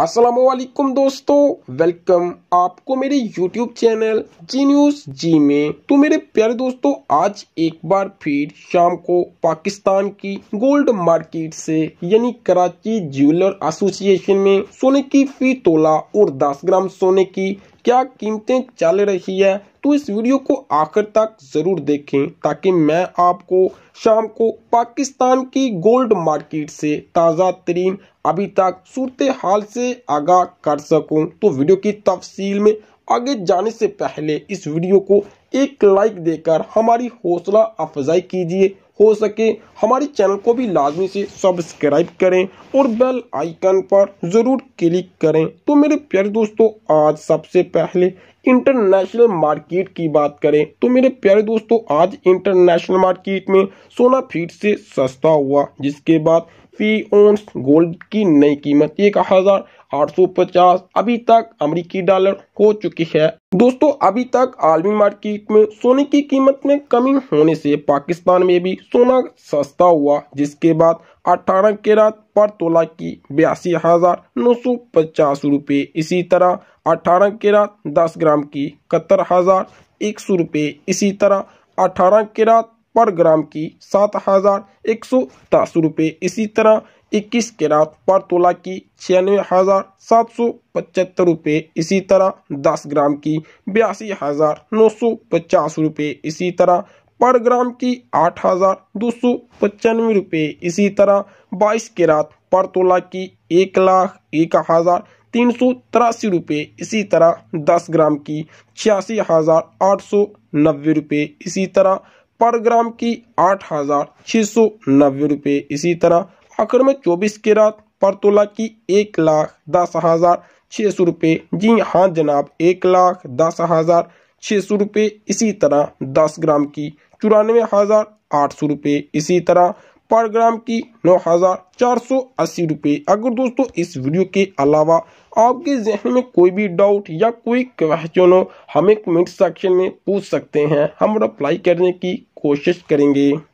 असलम दोस्तों वेलकम आपको मेरे YouTube चैनल जी न्यूज जी में तो मेरे प्यारे दोस्तों आज एक बार फिर शाम को पाकिस्तान की गोल्ड मार्केट से यानी कराची ज्वेलर एसोसिएशन में सोने की फी तोला और 10 ग्राम सोने की क्या कीमतें चल रही है तो इस वीडियो को आखिर तक ज़रूर देखें ताकि मैं आपको शाम को पाकिस्तान की गोल्ड मार्केट से ताज़ा तरीन अभी तक सूरत हाल से आगाह कर सकूं तो वीडियो की तफसील में आगे जाने से पहले इस वीडियो को एक लाइक देकर हमारी हौसला अफजाई कीजिए हो सके हमारे चैनल को भी लाजमी से सब्सक्राइब करें और बेल आइकन पर ज़रूर क्लिक करें तो मेरे प्यारे दोस्तों आज सबसे पहले इंटरनेशनल मार्केट की बात करें तो मेरे प्यारे दोस्तों आज इंटरनेशनल मार्केट में सोना फीट से सस्ता हुआ जिसके बाद फी ओन्स गोल्ड की नई कीमत एक हज़ार 850 अभी तक अमेरिकी डॉलर हो चुकी है दोस्तों अभी तक आलमी मार्केट में सोने की कीमत में कमी होने से पाकिस्तान में भी सोना सस्ता हुआ जिसके बाद 18 रात पर तोला की बयासी हजार नौ सौ पचास रूपए इसी तरह 18 रात 10 ग्राम की इकहत्तर हजार एक सौ रूपए इसी तरह 18 रात पर ग्राम की सात हजार एक सौ दस रूपए इसी तरह इक्कीस रात पर तोला की छियानवे हजार सात सौ पचहत्तर रुपये इसी तरह दस ग्राम की बयासी हजार नौ सौ पचास रुपये इसी तरह पर ग्राम की आठ हजार दो सौ पचानवे रुपये इसी तरह बाईस रात पर तोला की एक लाख एक हजार तीन सौ तिरासी रुपये इसी तरह दस ग्राम की छियासी हजार आठ सौ नब्बे रुपये इसी तरह पर ग्राम की आठ हजार छह सौ नब्बे रुपये इसी तरह आखिर में चौबीस के रात पर तोला की एक लाख दस हज़ार छः सौ रुपये जी हाँ जनाब एक लाख दस हज़ार छः सौ रुपये इसी तरह दस ग्राम की चौरानवे हज़ार आठ सौ रुपये इसी तरह पर ग्राम की नौ हज़ार चार सौ अस्सी रुपये अगर दोस्तों इस वीडियो के अलावा आपके जहन में कोई भी डाउट या कोई क्वेश्चन हो हमें कमेंट सेक्शन में पूछ सकते हैं हम रिप्लाई करने की कोशिश करेंगे